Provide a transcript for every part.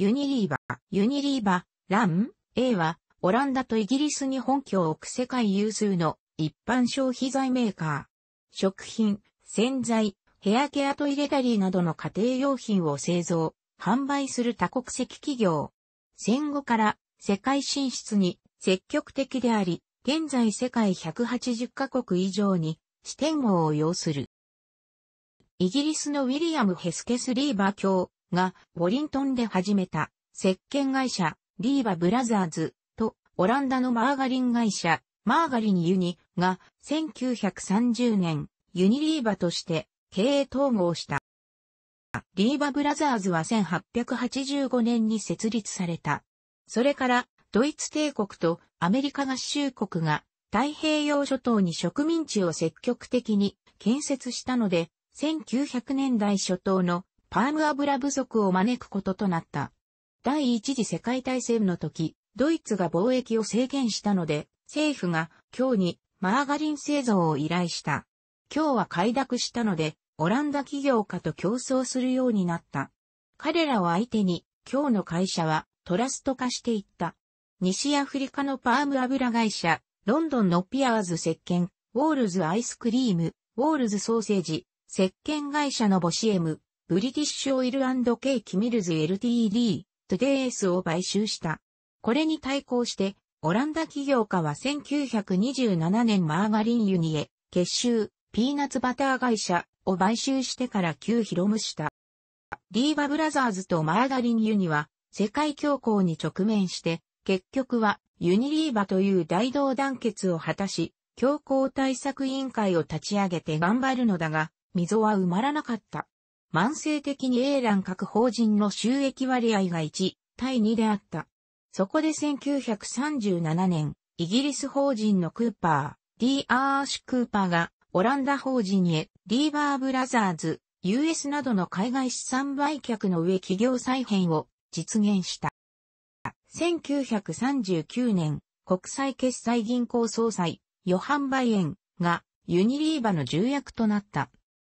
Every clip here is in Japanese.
ユニリーバ、ユニリーバ、ラン、A は、オランダとイギリスに本拠を置く世界有数の一般消費財メーカー。食品、洗剤、ヘアケアトイレタリーなどの家庭用品を製造、販売する多国籍企業。戦後から世界進出に積極的であり、現在世界180カ国以上に視点を要する。イギリスのウィリアム・ヘスケス・リーバー卿、が、ウォリントンで始めた、石鹸会社、リーバブラザーズ、と、オランダのマーガリン会社、マーガリンユニ、が、1930年、ユニリーバとして、経営統合した。リーバブラザーズは1885年に設立された。それから、ドイツ帝国とアメリカ合衆国が太平洋諸島に植民地を積極的に建設したので、1900年代初頭のパーム油不足を招くこととなった。第一次世界大戦の時、ドイツが貿易を制限したので、政府が今日にマーガリン製造を依頼した。今日は快諾したので、オランダ企業家と競争するようになった。彼らを相手に、今日の会社はトラスト化していった。西アフリカのパーム油会社、ロンドンのピアーズ石鹸、ウォールズアイスクリーム、ウォールズソーセージ、石鹸会社のボシエム、ブリティッシュオイルケイキミルズ LTD、トゥデイエスを買収した。これに対抗して、オランダ企業家は1927年マーガリンユニエ、結集、ピーナツバター会社を買収してから旧広むした。リーバブラザーズとマーガリンユニは世界恐慌に直面して、結局はユニリーバという大同団結を果たし、恐慌対策委員会を立ち上げて頑張るのだが、溝は埋まらなかった。慢性的にラン各法人の収益割合が1対2であった。そこで1937年、イギリス法人のクーパー、D. アーシ・クーパーが、オランダ法人へ、リーバーブラザーズ、US などの海外資産売却の上企業再編を実現した。1939年、国際決済銀行総裁、ヨハン・バイエンがユニリーバの重役となった。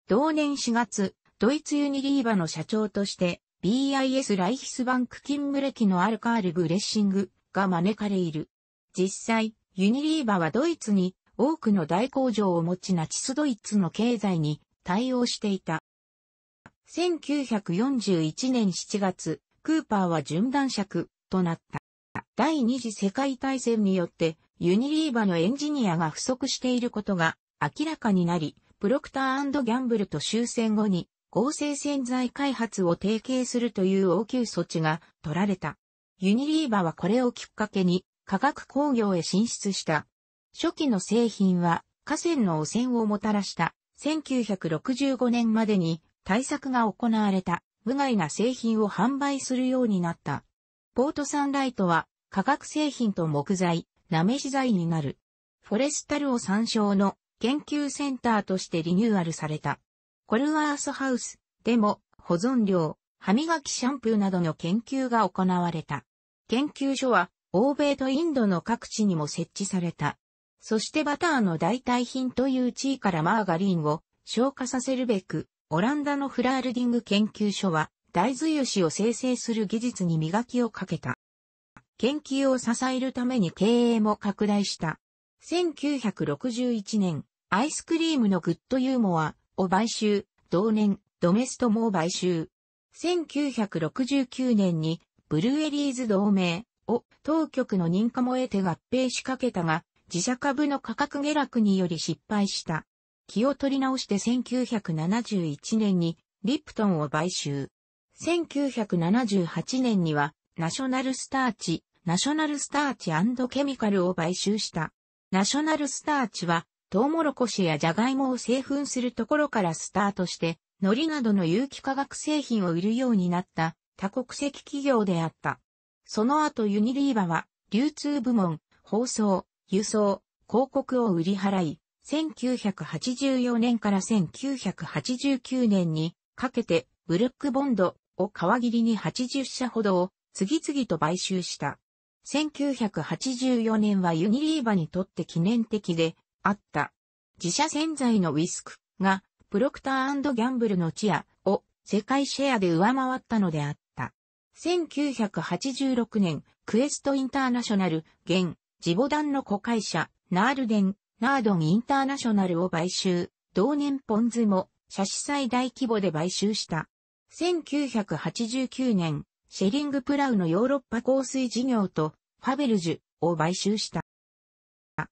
同年4月、ドイツユニリーバの社長として、BIS ライヒスバンク勤務歴のアルカール・グレッシングが招かれいる。実際、ユニリーバはドイツに多くの大工場を持ちナチスドイツの経済に対応していた。1941年7月、クーパーは順断尺となった。第二次世界大戦によってユニリーバのエンジニアが不足していることが明らかになり、プロクターギャンブルと終戦後に合成洗剤開発を提携するという応急措置が取られた。ユニリーバはこれをきっかけに化学工業へ進出した。初期の製品は河川の汚染をもたらした1965年までに対策が行われた無害な製品を販売するようになった。ポートサンライトは化学製品と木材、なめし材になる。フォレスタルを参照の研究センターとしてリニューアルされた。コルワースハウスでも保存料、歯磨きシャンプーなどの研究が行われた。研究所は欧米とインドの各地にも設置された。そしてバターの代替品という地位からマーガリンを消化させるべく、オランダのフラールディング研究所は大豆油脂を生成する技術に磨きをかけた。研究を支えるために経営も拡大した。1961年、アイスクリームのグッドユーモア、を買収、同年、ドメストも買収。1969年に、ブルーエリーズ同盟を当局の認可も得て合併しかけたが、自社株の価格下落により失敗した。気を取り直して1971年にリプトンを買収。1978年にはナショナルスターチ、ナショナルスターチケミカルを買収した。ナショナルスターチはトウモロコシやジャガイモを製粉するところからスタートして、海苔などの有機化学製品を売るようになった多国籍企業であった。その後ユニリーバは流通部門、放送、輸送、広告を売り払い、1984年から1989年にかけてブルックボンドを皮切りに80社ほどを次々と買収した。1984年はユニリーバにとって記念的であった。自社洗剤のウィスクが、プロクターギャンブルのチアを世界シェアで上回ったのであった。1986年、クエストインターナショナル、現、ジボダンの子会社、ナールデン、ナードンインターナショナルを買収、同年ポンズも、社資最大規模で買収した。1989年、シェリングプラウのヨーロッパ香水事業と、ファベルジュを買収した。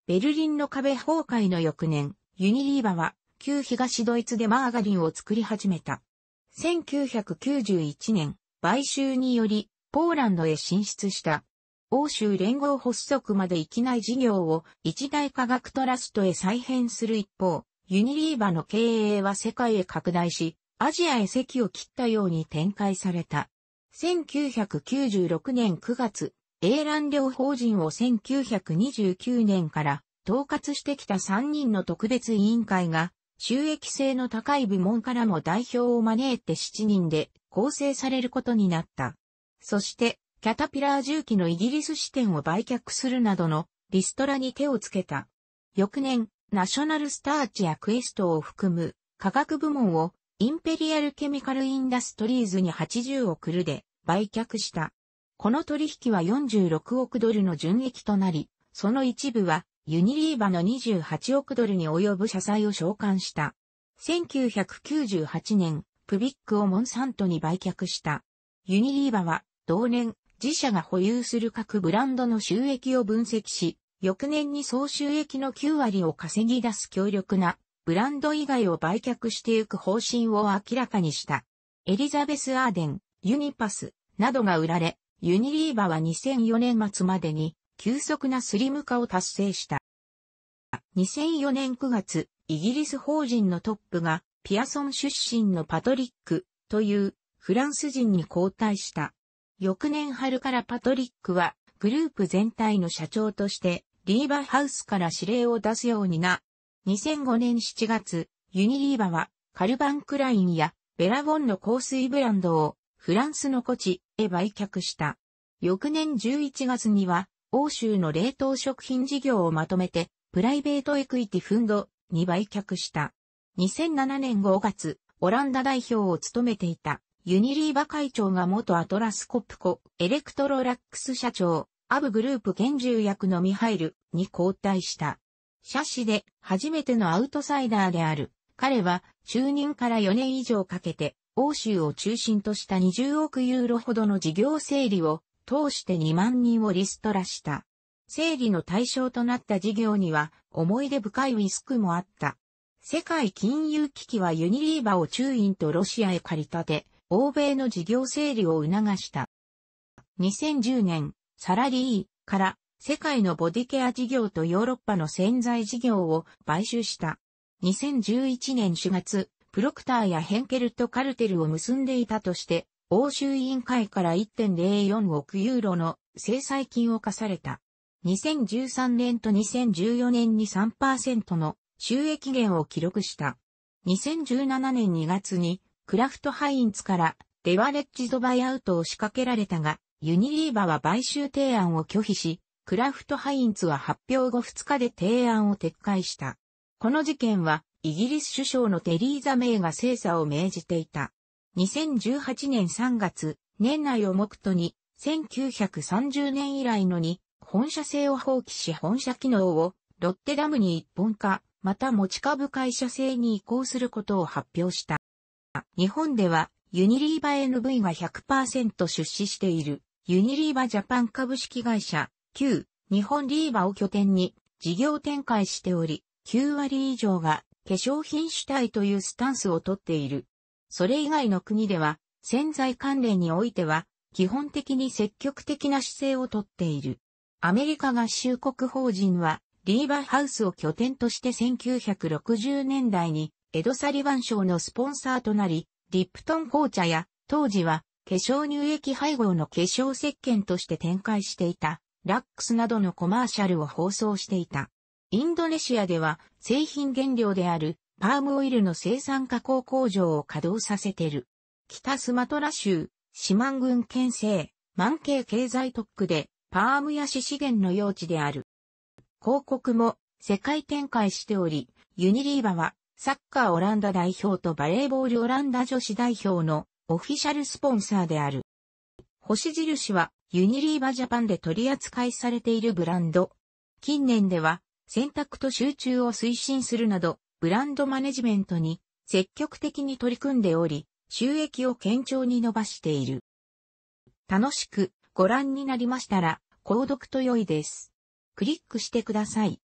ベルリンの壁崩壊の翌年、ユニリーバは旧東ドイツでマーガリンを作り始めた。1991年、買収によりポーランドへ進出した。欧州連合発足まで行きない事業を一大科学トラストへ再編する一方、ユニリーバの経営は世界へ拡大し、アジアへ席を切ったように展開された。1996年9月、英蘭療法人を1929年から統括してきた3人の特別委員会が、収益性の高い部門からも代表を招いて7人で構成されることになった。そして、キャタピラー重機のイギリス支店を売却するなどのリストラに手をつけた。翌年、ナショナルスターチやクエストを含む科学部門をインペリアルケミカルインダストリーズに80億ルで売却した。この取引は46億ドルの純益となり、その一部はユニリーバの28億ドルに及ぶ社債を償還した。1998年、プビックをモンサントに売却した。ユニリーバは同年、自社が保有する各ブランドの収益を分析し、翌年に総収益の9割を稼ぎ出す強力なブランド以外を売却していく方針を明らかにした。エリザベス・アーデン、ユニパスなどが売られ、ユニリーバは2004年末までに急速なスリム化を達成した。2004年9月、イギリス法人のトップがピアソン出身のパトリックというフランス人に交代した。翌年春からパトリックはグループ全体の社長としてリーバハウスから指令を出すようにな。2005年7月、ユニリーバはカルバンクラインやベラボンの香水ブランドをフランスの古地へ売却した。翌年11月には、欧州の冷凍食品事業をまとめて、プライベートエクイティフンドに売却した。2007年5月、オランダ代表を務めていた、ユニリーバ会長が元アトラスコプコ、エレクトロラックス社長、アブグループ現重役のミハイルに交代した。社史で初めてのアウトサイダーである。彼は就任から4年以上かけて欧州を中心とした20億ユーロほどの事業整理を通して2万人をリストラした。整理の対象となった事業には思い出深いリスクもあった。世界金融危機はユニリーバを中印とロシアへ借り立て、欧米の事業整理を促した。2010年、サラリーから世界のボディケア事業とヨーロッパの潜在事業を買収した。2011年4月、プロクターやヘンケルとカルテルを結んでいたとして、欧州委員会から1.04億ユーロの制裁金を課された。2013年と2014年に3%の収益減を記録した。2017年2月にクラフトハインツからレバレッジドバイアウトを仕掛けられたが、ユニリーバは買収提案を拒否し、クラフトハインツは発表後2日で提案を撤回した。この事件はイギリス首相のテリーザ・メイが精査を命じていた。2018年3月、年内を目途に、1930年以来のに、本社制を放棄し本社機能を、ロッテダムに一本化、また持ち株会社制に移行することを発表した。日本では、ユニリーバ NV が100%出資している、ユニリーバジャパン株式会社、旧、日本リーバを拠点に、事業展開しており、9割以上が化粧品主体というスタンスをとっている。それ以外の国では、潜在関連においては、基本的に積極的な姿勢をとっている。アメリカ合衆国法人は、リーバーハウスを拠点として1960年代に、エド・サリバン賞のスポンサーとなり、リプトン紅茶や、当時は、化粧乳液配合の化粧石鹸として展開していた、ラックスなどのコマーシャルを放送していた。インドネシアでは製品原料であるパームオイルの生産加工工場を稼働させてる。北スマトラ州、シマン郡県ン万イ経済特区でパームやシ資源の用地である。広告も世界展開しており、ユニリーバはサッカーオランダ代表とバレーボールオランダ女子代表のオフィシャルスポンサーである。星印はユニリーバジャパンで取り扱いされているブランド。近年では選択と集中を推進するなど、ブランドマネジメントに積極的に取り組んでおり、収益を堅調に伸ばしている。楽しくご覧になりましたら、購読と良いです。クリックしてください。